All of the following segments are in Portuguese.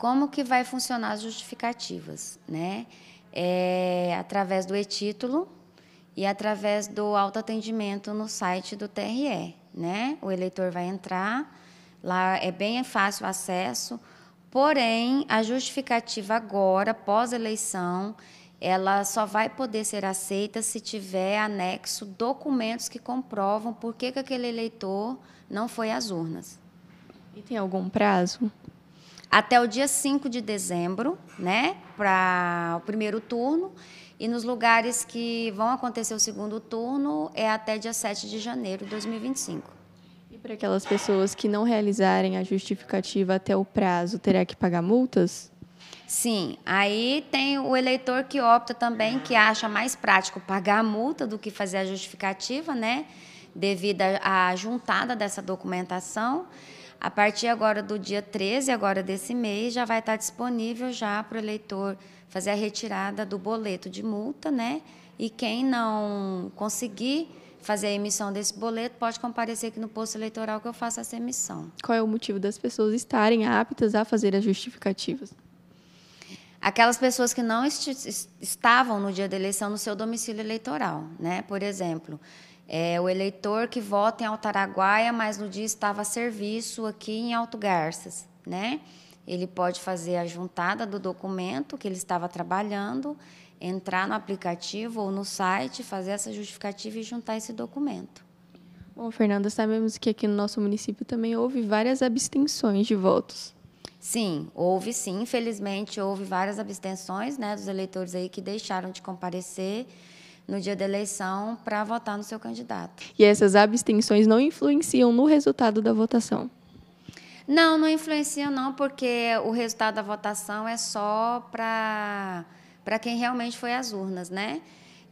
Como que vai funcionar as justificativas, né? É, através do e-título e através do autoatendimento no site do TRE, né? O eleitor vai entrar, lá é bem fácil o acesso, porém a justificativa agora, pós eleição, ela só vai poder ser aceita se tiver anexo documentos que comprovam por que, que aquele eleitor não foi às urnas. E tem algum prazo? até o dia 5 de dezembro, né, para o primeiro turno. E nos lugares que vão acontecer o segundo turno é até dia 7 de janeiro de 2025. E para aquelas pessoas que não realizarem a justificativa até o prazo, terá que pagar multas? Sim, aí tem o eleitor que opta também, que acha mais prático pagar a multa do que fazer a justificativa, né? Devido à juntada dessa documentação. A partir agora do dia 13, agora desse mês, já vai estar disponível já para o eleitor fazer a retirada do boleto de multa, né? E quem não conseguir fazer a emissão desse boleto, pode comparecer aqui no posto eleitoral que eu faço essa emissão. Qual é o motivo das pessoas estarem aptas a fazer as justificativas? Aquelas pessoas que não est estavam no dia da eleição no seu domicílio eleitoral, né? Por exemplo, é, o eleitor que vota em Altaraguaia, mas no dia estava a serviço aqui em Alto Garças, né? Ele pode fazer a juntada do documento que ele estava trabalhando, entrar no aplicativo ou no site, fazer essa justificativa e juntar esse documento. Bom, Fernanda, sabemos que aqui no nosso município também houve várias abstenções de votos. Sim, houve sim, infelizmente houve várias abstenções, né, dos eleitores aí que deixaram de comparecer no dia da eleição para votar no seu candidato. E essas abstenções não influenciam no resultado da votação? Não, não influenciam não, porque o resultado da votação é só para para quem realmente foi às urnas, né?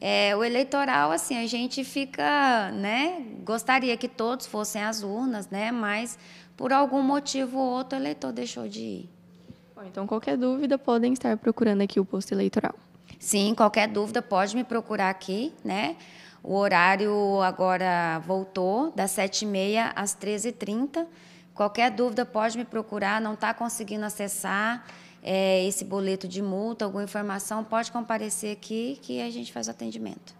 É, o eleitoral, assim, a gente fica, né? Gostaria que todos fossem às urnas, né? Mas por algum motivo ou outro, o eleitor deixou de ir. Bom, então, qualquer dúvida, podem estar procurando aqui o posto eleitoral. Sim, qualquer dúvida pode me procurar aqui, né? O horário agora voltou, das 7h30 às 13h30. Qualquer dúvida pode me procurar, não está conseguindo acessar é, esse boleto de multa, alguma informação, pode comparecer aqui que a gente faz o atendimento.